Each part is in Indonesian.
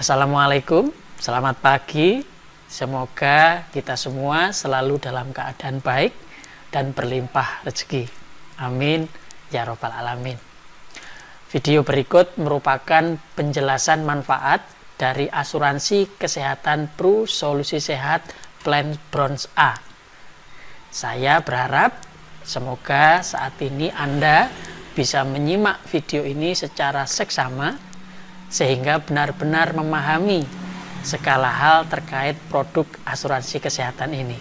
Assalamualaikum, selamat pagi. Semoga kita semua selalu dalam keadaan baik dan berlimpah rezeki. Amin ya Robbal 'Alamin. Video berikut merupakan penjelasan manfaat dari asuransi kesehatan Pro Solusi Sehat Plan Bronze A. Saya berharap semoga saat ini Anda bisa menyimak video ini secara seksama sehingga benar-benar memahami segala hal terkait produk asuransi kesehatan ini.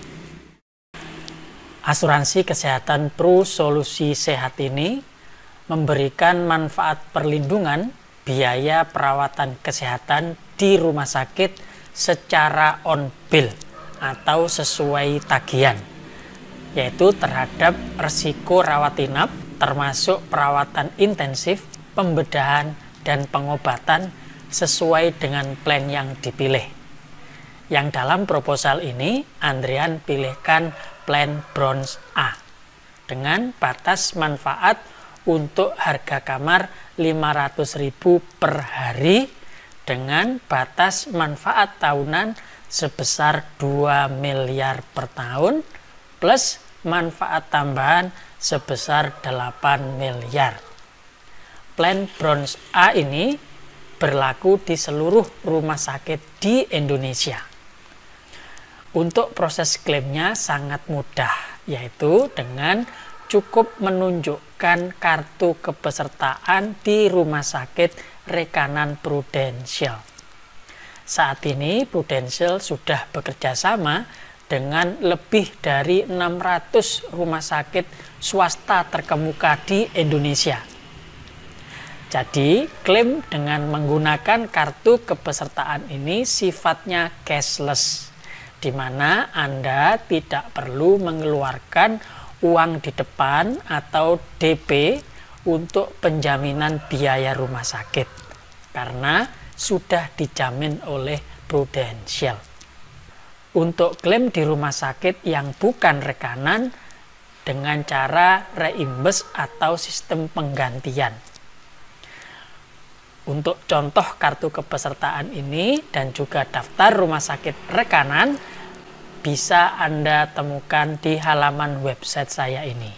Asuransi kesehatan Pro Solusi Sehat ini memberikan manfaat perlindungan biaya perawatan kesehatan di rumah sakit secara on bill atau sesuai tagihan yaitu terhadap resiko rawat inap termasuk perawatan intensif, pembedahan dan pengobatan sesuai dengan plan yang dipilih. Yang dalam proposal ini, Andrian pilihkan plan bronze A dengan batas manfaat untuk harga kamar 500.000 per hari dengan batas manfaat tahunan sebesar 2 miliar per tahun plus manfaat tambahan sebesar 8 miliar plan Bronze A ini berlaku di seluruh rumah sakit di Indonesia. Untuk proses klaimnya sangat mudah, yaitu dengan cukup menunjukkan kartu kepesertaan di rumah sakit rekanan Prudential. Saat ini Prudential sudah bekerja sama dengan lebih dari 600 rumah sakit swasta terkemuka di Indonesia jadi, klaim dengan menggunakan kartu kepesertaan ini sifatnya cashless, di mana Anda tidak perlu mengeluarkan uang di depan atau DP untuk penjaminan biaya rumah sakit, karena sudah dijamin oleh Prudential. Untuk klaim di rumah sakit yang bukan rekanan, dengan cara reimburse atau sistem penggantian untuk contoh kartu kepesertaan ini dan juga daftar rumah sakit rekanan bisa Anda temukan di halaman website saya ini.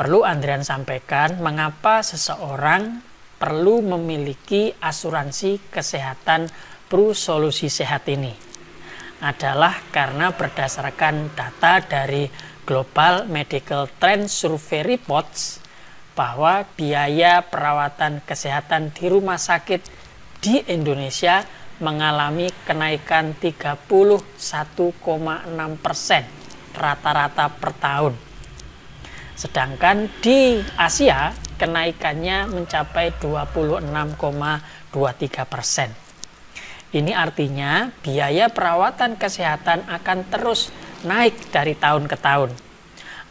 Perlu Andrian sampaikan mengapa seseorang perlu memiliki asuransi kesehatan Pro Solusi Sehat ini adalah karena berdasarkan data dari Global Medical Trend Survey Reports bahwa biaya perawatan kesehatan di rumah sakit di Indonesia mengalami kenaikan 31,6 persen rata-rata per tahun. Sedangkan di Asia kenaikannya mencapai 26,23 persen. Ini artinya biaya perawatan kesehatan akan terus naik dari tahun ke tahun.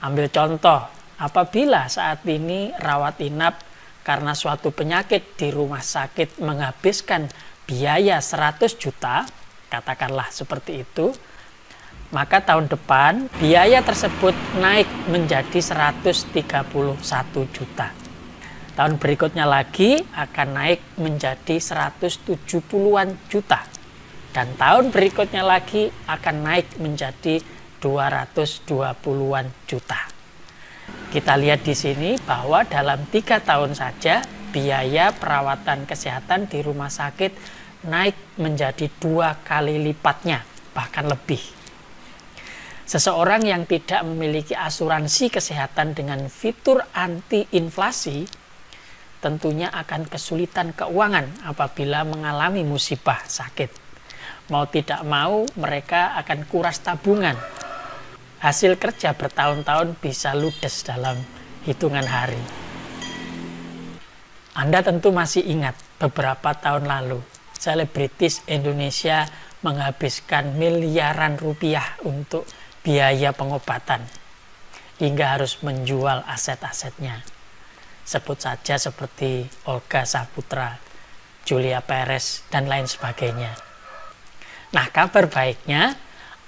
Ambil contoh, Apabila saat ini rawat inap karena suatu penyakit di rumah sakit menghabiskan biaya 100 juta, katakanlah seperti itu, maka tahun depan biaya tersebut naik menjadi 131 juta. Tahun berikutnya lagi akan naik menjadi 170-an juta. Dan tahun berikutnya lagi akan naik menjadi 220-an juta. Kita lihat di sini bahwa dalam tiga tahun saja biaya perawatan kesehatan di rumah sakit naik menjadi dua kali lipatnya, bahkan lebih. Seseorang yang tidak memiliki asuransi kesehatan dengan fitur anti inflasi tentunya akan kesulitan keuangan apabila mengalami musibah sakit. Mau tidak mau, mereka akan kuras tabungan hasil kerja bertahun-tahun bisa ludes dalam hitungan hari. Anda tentu masih ingat beberapa tahun lalu, selebritis Indonesia menghabiskan miliaran rupiah untuk biaya pengobatan hingga harus menjual aset-asetnya. Sebut saja seperti Olga Saputra, Julia Perez, dan lain sebagainya. Nah, kabar baiknya,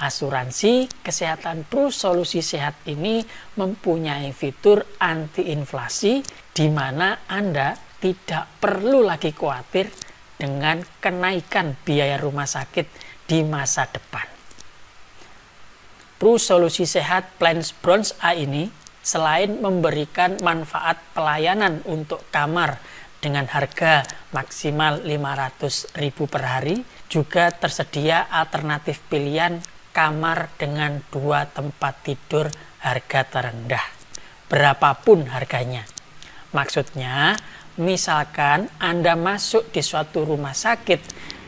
Asuransi Kesehatan Pro Solusi Sehat ini mempunyai fitur anti inflasi di mana Anda tidak perlu lagi khawatir dengan kenaikan biaya rumah sakit di masa depan. Pro Solusi Sehat Plans Bronze A ini selain memberikan manfaat pelayanan untuk kamar dengan harga maksimal 500.000 per hari, juga tersedia alternatif pilihan kamar dengan dua tempat tidur harga terendah, berapapun harganya. Maksudnya, misalkan Anda masuk di suatu rumah sakit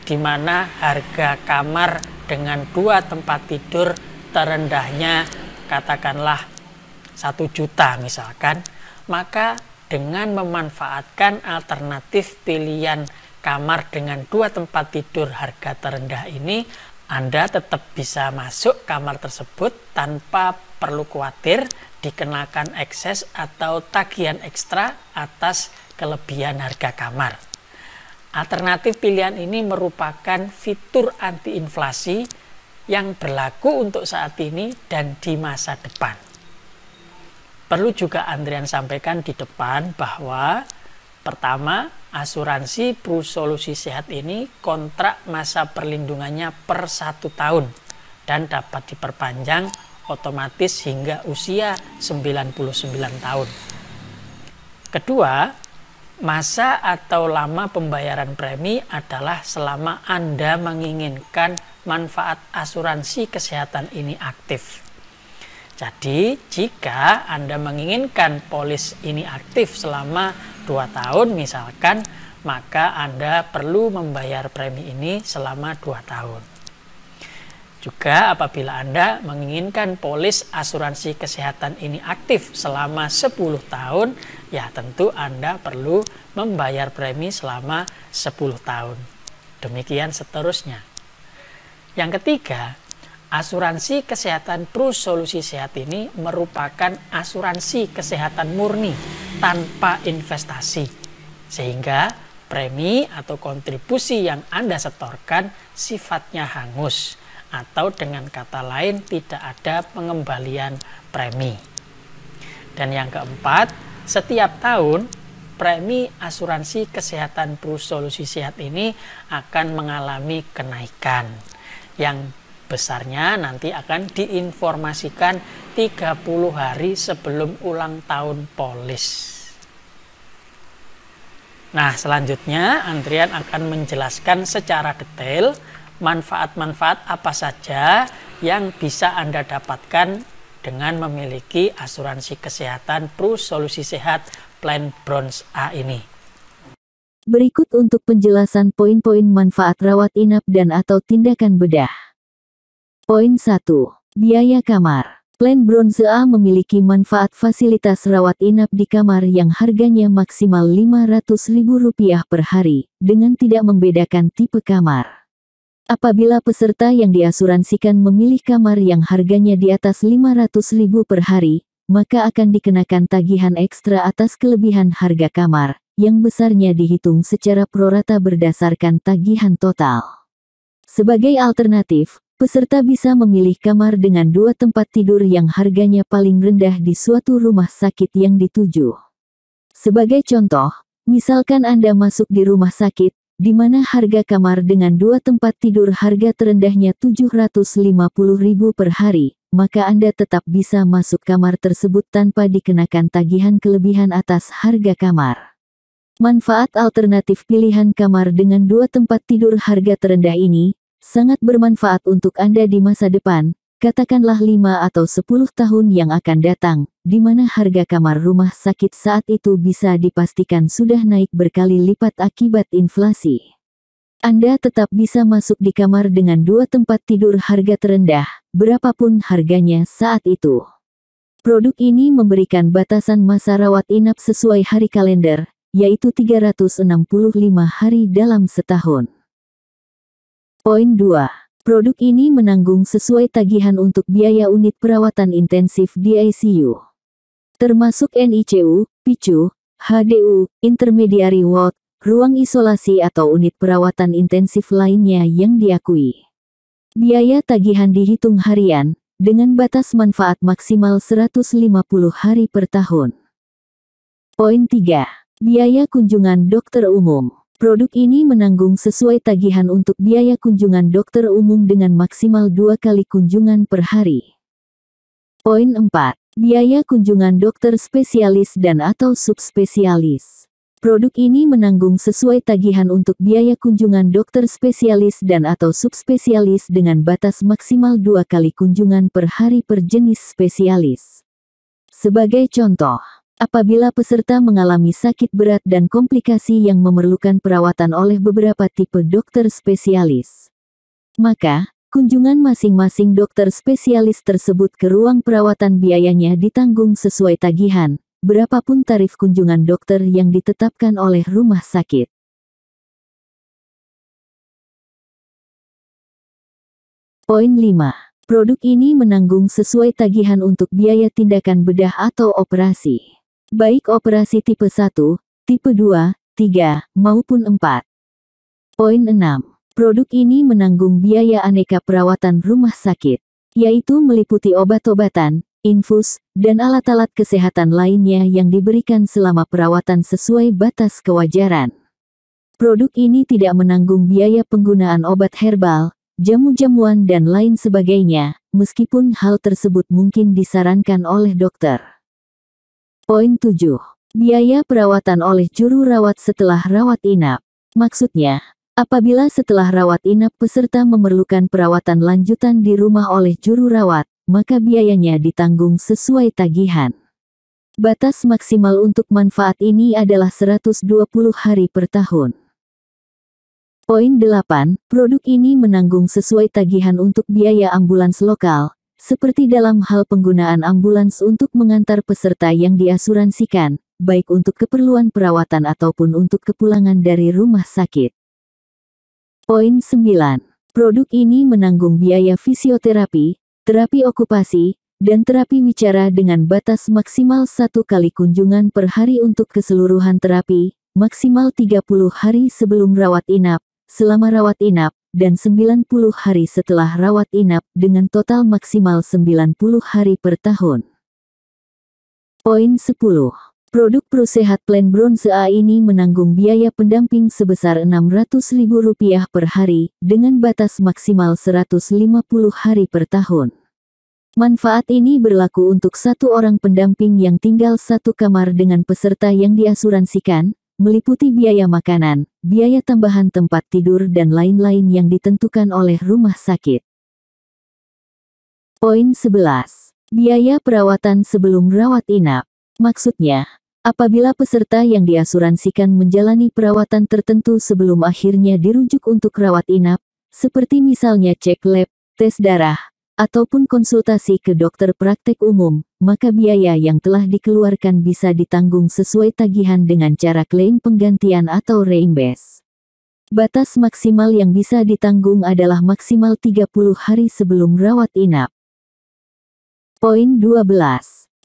di mana harga kamar dengan dua tempat tidur terendahnya katakanlah satu juta misalkan, maka dengan memanfaatkan alternatif pilihan kamar dengan dua tempat tidur harga terendah ini, anda tetap bisa masuk kamar tersebut tanpa perlu khawatir dikenakan ekses atau tagihan ekstra atas kelebihan harga kamar. Alternatif pilihan ini merupakan fitur anti-inflasi yang berlaku untuk saat ini dan di masa depan. Perlu juga Andrian sampaikan di depan bahwa pertama, asuransi Pro Solusi Sehat ini kontrak masa perlindungannya per satu tahun dan dapat diperpanjang otomatis hingga usia 99 tahun. Kedua, masa atau lama pembayaran premi adalah selama Anda menginginkan manfaat asuransi kesehatan ini aktif. Jadi, jika Anda menginginkan polis ini aktif selama 2 tahun misalkan, maka Anda perlu membayar premi ini selama 2 tahun. Juga apabila Anda menginginkan polis asuransi kesehatan ini aktif selama 10 tahun, ya tentu Anda perlu membayar premi selama 10 tahun. Demikian seterusnya. Yang ketiga, Asuransi Kesehatan Pro Solusi Sehat ini merupakan asuransi kesehatan murni tanpa investasi. Sehingga premi atau kontribusi yang Anda setorkan sifatnya hangus atau dengan kata lain tidak ada pengembalian premi. Dan yang keempat, setiap tahun premi asuransi kesehatan Pro Solusi Sehat ini akan mengalami kenaikan yang besarnya nanti akan diinformasikan 30 hari sebelum ulang tahun polis. Nah, selanjutnya antrian akan menjelaskan secara detail manfaat-manfaat apa saja yang bisa Anda dapatkan dengan memiliki asuransi kesehatan Pro Solusi Sehat Plan Bronze A ini. Berikut untuk penjelasan poin-poin manfaat rawat inap dan atau tindakan bedah. Poin 1. Biaya kamar. Plan Bronze A memiliki manfaat fasilitas rawat inap di kamar yang harganya maksimal Rp500.000 per hari, dengan tidak membedakan tipe kamar. Apabila peserta yang diasuransikan memilih kamar yang harganya di atas rp 500.000 per hari, maka akan dikenakan tagihan ekstra atas kelebihan harga kamar, yang besarnya dihitung secara prorata berdasarkan tagihan total. Sebagai alternatif, Peserta bisa memilih kamar dengan dua tempat tidur yang harganya paling rendah di suatu rumah sakit yang dituju. Sebagai contoh, misalkan Anda masuk di rumah sakit, di mana harga kamar dengan dua tempat tidur harga terendahnya Rp750.000 per hari, maka Anda tetap bisa masuk kamar tersebut tanpa dikenakan tagihan kelebihan atas harga kamar. Manfaat alternatif pilihan kamar dengan dua tempat tidur harga terendah ini, sangat bermanfaat untuk Anda di masa depan, katakanlah lima atau sepuluh tahun yang akan datang, di mana harga kamar rumah sakit saat itu bisa dipastikan sudah naik berkali lipat akibat inflasi. Anda tetap bisa masuk di kamar dengan dua tempat tidur harga terendah, berapapun harganya saat itu. Produk ini memberikan batasan masa rawat inap sesuai hari kalender, yaitu 365 hari dalam setahun. Poin 2. Produk ini menanggung sesuai tagihan untuk biaya unit perawatan intensif di ICU. Termasuk NICU, PICU, HDU, Intermediary Ward, ruang isolasi atau unit perawatan intensif lainnya yang diakui. Biaya tagihan dihitung harian, dengan batas manfaat maksimal 150 hari per tahun. Poin 3. Biaya kunjungan dokter umum. Produk ini menanggung sesuai tagihan untuk biaya kunjungan dokter umum dengan maksimal dua kali kunjungan per hari. Poin 4. Biaya kunjungan dokter spesialis dan atau subspesialis. Produk ini menanggung sesuai tagihan untuk biaya kunjungan dokter spesialis dan atau subspesialis dengan batas maksimal dua kali kunjungan per hari per jenis spesialis. Sebagai contoh, Apabila peserta mengalami sakit berat dan komplikasi yang memerlukan perawatan oleh beberapa tipe dokter spesialis, maka kunjungan masing-masing dokter spesialis tersebut ke ruang perawatan biayanya ditanggung sesuai tagihan, berapapun tarif kunjungan dokter yang ditetapkan oleh rumah sakit. Poin 5. Produk ini menanggung sesuai tagihan untuk biaya tindakan bedah atau operasi baik operasi tipe 1, tipe 2, 3, maupun 4. Poin 6. Produk ini menanggung biaya aneka perawatan rumah sakit, yaitu meliputi obat-obatan, infus, dan alat-alat kesehatan lainnya yang diberikan selama perawatan sesuai batas kewajaran. Produk ini tidak menanggung biaya penggunaan obat herbal, jamu-jamuan dan lain sebagainya, meskipun hal tersebut mungkin disarankan oleh dokter. Poin 7. Biaya perawatan oleh juru rawat setelah rawat inap. Maksudnya, apabila setelah rawat inap peserta memerlukan perawatan lanjutan di rumah oleh juru rawat, maka biayanya ditanggung sesuai tagihan. Batas maksimal untuk manfaat ini adalah 120 hari per tahun. Poin 8, produk ini menanggung sesuai tagihan untuk biaya ambulans lokal, seperti dalam hal penggunaan ambulans untuk mengantar peserta yang diasuransikan, baik untuk keperluan perawatan ataupun untuk kepulangan dari rumah sakit. Poin 9. Produk ini menanggung biaya fisioterapi, terapi okupasi, dan terapi wicara dengan batas maksimal satu kali kunjungan per hari untuk keseluruhan terapi, maksimal 30 hari sebelum rawat inap, selama rawat inap, dan 90 hari setelah rawat inap dengan total maksimal 90 hari per tahun. Poin 10. Produk Prosehat Plan Bronze A ini menanggung biaya pendamping sebesar Rp600.000 per hari dengan batas maksimal 150 hari per tahun. Manfaat ini berlaku untuk satu orang pendamping yang tinggal satu kamar dengan peserta yang diasuransikan, meliputi biaya makanan, biaya tambahan tempat tidur dan lain-lain yang ditentukan oleh rumah sakit. Poin 11. Biaya perawatan sebelum rawat inap. Maksudnya, apabila peserta yang diasuransikan menjalani perawatan tertentu sebelum akhirnya dirujuk untuk rawat inap, seperti misalnya cek lab, tes darah, ataupun konsultasi ke dokter praktek umum, maka biaya yang telah dikeluarkan bisa ditanggung sesuai tagihan dengan cara klaim penggantian atau reimburse. Batas maksimal yang bisa ditanggung adalah maksimal 30 hari sebelum rawat inap. Poin 12.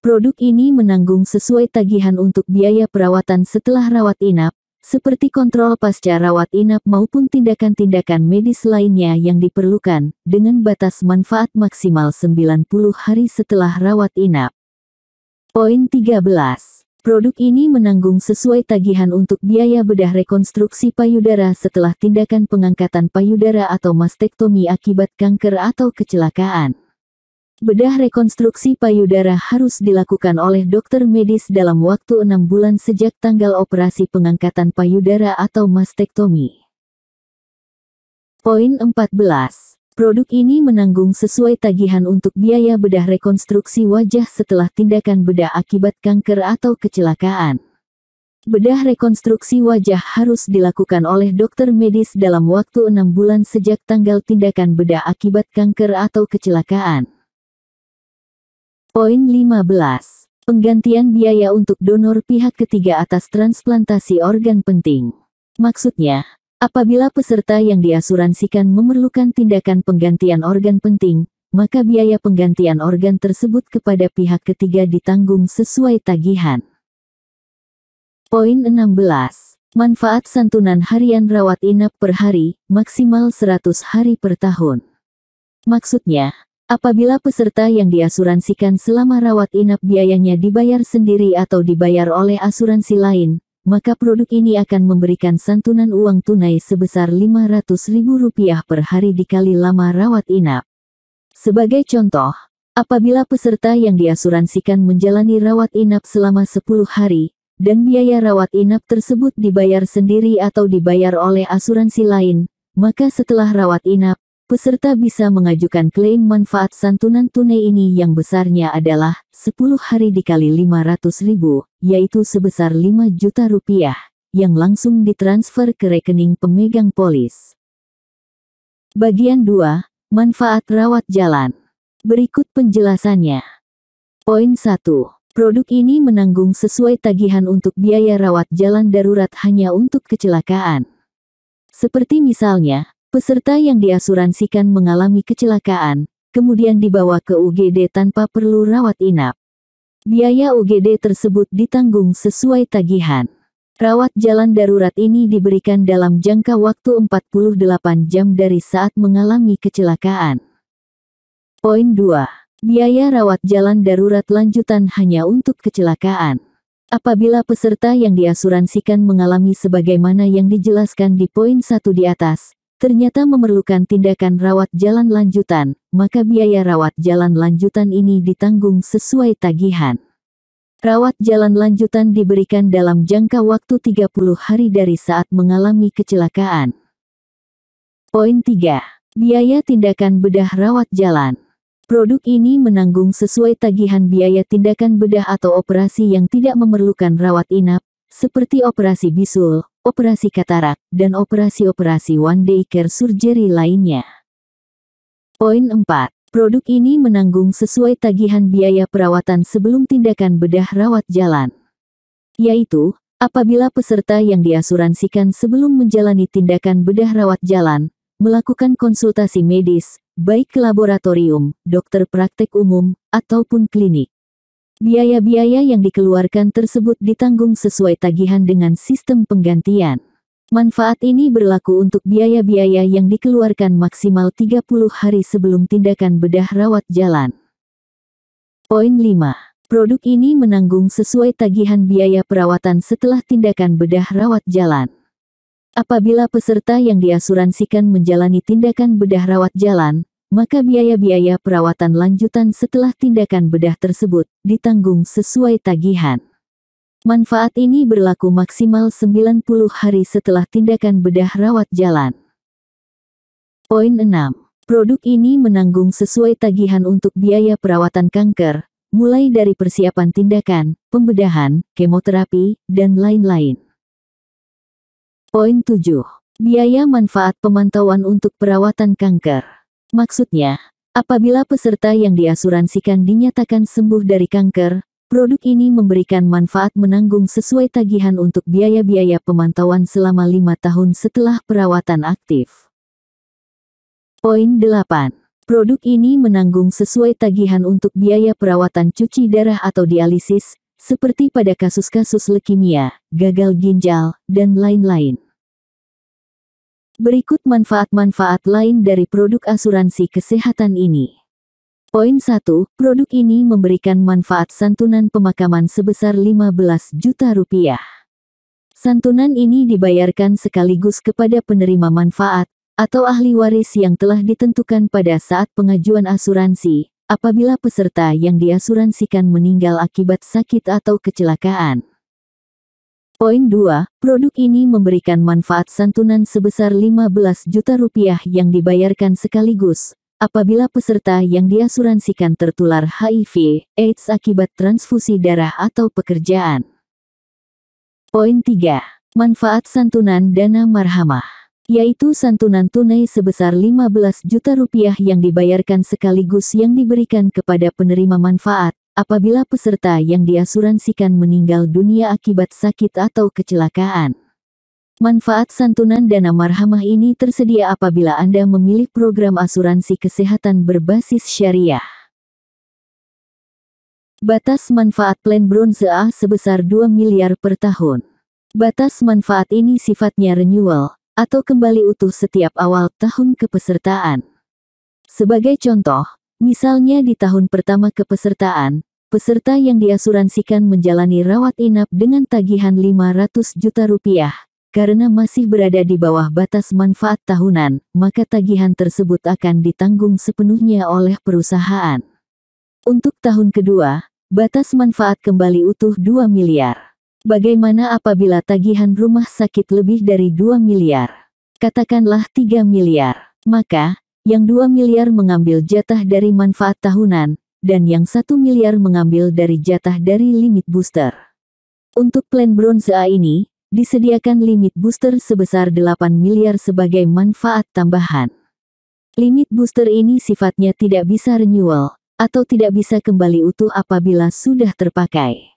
Produk ini menanggung sesuai tagihan untuk biaya perawatan setelah rawat inap, seperti kontrol pasca rawat inap maupun tindakan-tindakan medis lainnya yang diperlukan, dengan batas manfaat maksimal 90 hari setelah rawat inap. Poin 13. Produk ini menanggung sesuai tagihan untuk biaya bedah rekonstruksi payudara setelah tindakan pengangkatan payudara atau mastektomi akibat kanker atau kecelakaan. Bedah rekonstruksi payudara harus dilakukan oleh dokter medis dalam waktu enam bulan sejak tanggal operasi pengangkatan payudara atau mastektomi. Poin 14. Produk ini menanggung sesuai tagihan untuk biaya bedah rekonstruksi wajah setelah tindakan bedah akibat kanker atau kecelakaan. Bedah rekonstruksi wajah harus dilakukan oleh dokter medis dalam waktu enam bulan sejak tanggal tindakan bedah akibat kanker atau kecelakaan. Poin 15. Penggantian biaya untuk donor pihak ketiga atas transplantasi organ penting. Maksudnya, apabila peserta yang diasuransikan memerlukan tindakan penggantian organ penting, maka biaya penggantian organ tersebut kepada pihak ketiga ditanggung sesuai tagihan. Poin 16. Manfaat santunan harian rawat inap per hari, maksimal 100 hari per tahun. Maksudnya, Apabila peserta yang diasuransikan selama rawat inap biayanya dibayar sendiri atau dibayar oleh asuransi lain, maka produk ini akan memberikan santunan uang tunai sebesar Rp500.000 per hari dikali lama rawat inap. Sebagai contoh, apabila peserta yang diasuransikan menjalani rawat inap selama 10 hari, dan biaya rawat inap tersebut dibayar sendiri atau dibayar oleh asuransi lain, maka setelah rawat inap, peserta bisa mengajukan klaim manfaat santunan tunai ini yang besarnya adalah 10 hari dikali 500 ribu, yaitu sebesar 5 juta rupiah, yang langsung ditransfer ke rekening pemegang polis. Bagian 2. Manfaat rawat jalan. Berikut penjelasannya. Poin 1. Produk ini menanggung sesuai tagihan untuk biaya rawat jalan darurat hanya untuk kecelakaan. Seperti misalnya, Peserta yang diasuransikan mengalami kecelakaan, kemudian dibawa ke UGD tanpa perlu rawat inap. Biaya UGD tersebut ditanggung sesuai tagihan. Rawat jalan darurat ini diberikan dalam jangka waktu 48 jam dari saat mengalami kecelakaan. Poin 2. Biaya rawat jalan darurat lanjutan hanya untuk kecelakaan. Apabila peserta yang diasuransikan mengalami sebagaimana yang dijelaskan di poin 1 di atas, ternyata memerlukan tindakan rawat jalan lanjutan, maka biaya rawat jalan lanjutan ini ditanggung sesuai tagihan. Rawat jalan lanjutan diberikan dalam jangka waktu 30 hari dari saat mengalami kecelakaan. Poin 3. Biaya tindakan bedah rawat jalan. Produk ini menanggung sesuai tagihan biaya tindakan bedah atau operasi yang tidak memerlukan rawat inap, seperti operasi bisul, operasi katarak, dan operasi-operasi one day care surgery lainnya. Poin 4. Produk ini menanggung sesuai tagihan biaya perawatan sebelum tindakan bedah rawat jalan. Yaitu, apabila peserta yang diasuransikan sebelum menjalani tindakan bedah rawat jalan, melakukan konsultasi medis, baik ke laboratorium, dokter praktek umum, ataupun klinik. Biaya-biaya yang dikeluarkan tersebut ditanggung sesuai tagihan dengan sistem penggantian. Manfaat ini berlaku untuk biaya-biaya yang dikeluarkan maksimal 30 hari sebelum tindakan bedah rawat jalan. Poin 5. Produk ini menanggung sesuai tagihan biaya perawatan setelah tindakan bedah rawat jalan. Apabila peserta yang diasuransikan menjalani tindakan bedah rawat jalan, maka biaya-biaya perawatan lanjutan setelah tindakan bedah tersebut ditanggung sesuai tagihan. Manfaat ini berlaku maksimal 90 hari setelah tindakan bedah rawat jalan. Poin 6. Produk ini menanggung sesuai tagihan untuk biaya perawatan kanker, mulai dari persiapan tindakan, pembedahan, kemoterapi, dan lain-lain. Poin 7. Biaya manfaat pemantauan untuk perawatan kanker. Maksudnya, apabila peserta yang diasuransikan dinyatakan sembuh dari kanker, produk ini memberikan manfaat menanggung sesuai tagihan untuk biaya-biaya pemantauan selama lima tahun setelah perawatan aktif. Poin 8. Produk ini menanggung sesuai tagihan untuk biaya perawatan cuci darah atau dialisis, seperti pada kasus-kasus leukemia, gagal ginjal, dan lain-lain. Berikut manfaat-manfaat lain dari produk asuransi kesehatan ini. Poin 1, produk ini memberikan manfaat santunan pemakaman sebesar 15 juta rupiah. Santunan ini dibayarkan sekaligus kepada penerima manfaat atau ahli waris yang telah ditentukan pada saat pengajuan asuransi, apabila peserta yang diasuransikan meninggal akibat sakit atau kecelakaan. Poin 2, produk ini memberikan manfaat santunan sebesar 15 juta rupiah yang dibayarkan sekaligus apabila peserta yang diasuransikan tertular HIV, AIDS akibat transfusi darah atau pekerjaan. Poin 3. Manfaat santunan dana marhamah yaitu santunan tunai sebesar 15 juta rupiah yang dibayarkan sekaligus yang diberikan kepada penerima manfaat, apabila peserta yang diasuransikan meninggal dunia akibat sakit atau kecelakaan. Manfaat santunan dana marhamah ini tersedia apabila Anda memilih program asuransi kesehatan berbasis syariah. Batas manfaat plan bronze A sebesar 2 miliar per tahun. Batas manfaat ini sifatnya renewal, atau kembali utuh setiap awal tahun kepesertaan. Sebagai contoh, Misalnya di tahun pertama kepesertaan, peserta yang diasuransikan menjalani rawat inap dengan tagihan 500 juta rupiah. Karena masih berada di bawah batas manfaat tahunan, maka tagihan tersebut akan ditanggung sepenuhnya oleh perusahaan. Untuk tahun kedua, batas manfaat kembali utuh 2 miliar. Bagaimana apabila tagihan rumah sakit lebih dari 2 miliar? Katakanlah 3 miliar. Maka, yang 2 miliar mengambil jatah dari manfaat tahunan, dan yang 1 miliar mengambil dari jatah dari limit booster. Untuk plan bronze A ini, disediakan limit booster sebesar 8 miliar sebagai manfaat tambahan. Limit booster ini sifatnya tidak bisa renewal, atau tidak bisa kembali utuh apabila sudah terpakai.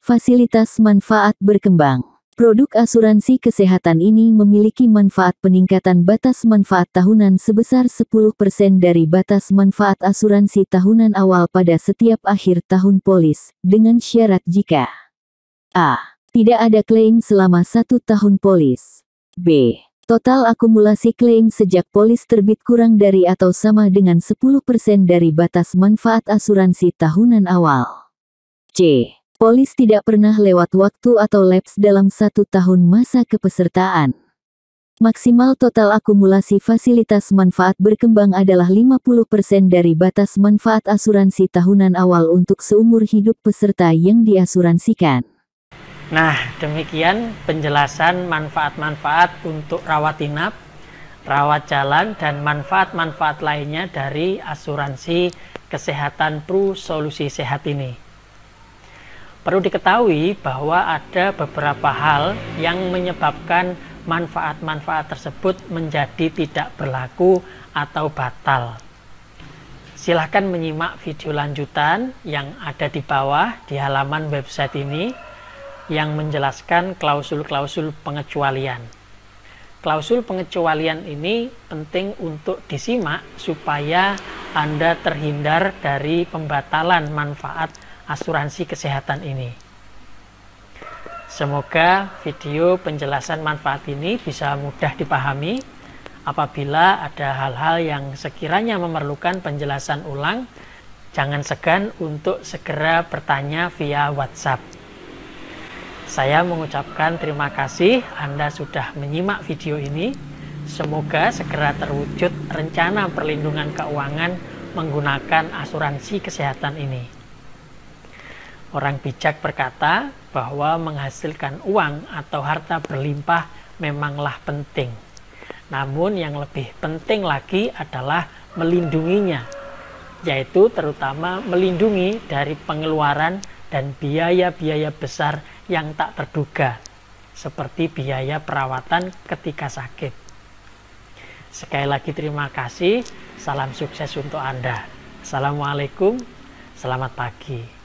Fasilitas manfaat berkembang Produk asuransi kesehatan ini memiliki manfaat peningkatan batas manfaat tahunan sebesar 10% dari batas manfaat asuransi tahunan awal pada setiap akhir tahun polis, dengan syarat jika A. Tidak ada klaim selama satu tahun polis. B. Total akumulasi klaim sejak polis terbit kurang dari atau sama dengan 10% dari batas manfaat asuransi tahunan awal. C Polis tidak pernah lewat waktu atau laps dalam satu tahun masa kepesertaan. Maksimal total akumulasi fasilitas manfaat berkembang adalah 50% dari batas manfaat asuransi tahunan awal untuk seumur hidup peserta yang diasuransikan. Nah, demikian penjelasan manfaat-manfaat untuk rawat inap, rawat jalan, dan manfaat-manfaat lainnya dari asuransi kesehatan Pro Solusi Sehat ini. Perlu diketahui bahwa ada beberapa hal yang menyebabkan manfaat-manfaat tersebut menjadi tidak berlaku atau batal. Silahkan menyimak video lanjutan yang ada di bawah di halaman website ini yang menjelaskan klausul-klausul pengecualian. Klausul pengecualian ini penting untuk disimak supaya Anda terhindar dari pembatalan manfaat asuransi kesehatan ini. Semoga video penjelasan manfaat ini bisa mudah dipahami apabila ada hal-hal yang sekiranya memerlukan penjelasan ulang, jangan segan untuk segera bertanya via WhatsApp. Saya mengucapkan terima kasih Anda sudah menyimak video ini. Semoga segera terwujud rencana perlindungan keuangan menggunakan asuransi kesehatan ini. Orang bijak berkata bahwa menghasilkan uang atau harta berlimpah memanglah penting. Namun yang lebih penting lagi adalah melindunginya, yaitu terutama melindungi dari pengeluaran dan biaya-biaya besar yang tak terduga, seperti biaya perawatan ketika sakit. Sekali lagi terima kasih, salam sukses untuk Anda. Assalamualaikum, selamat pagi.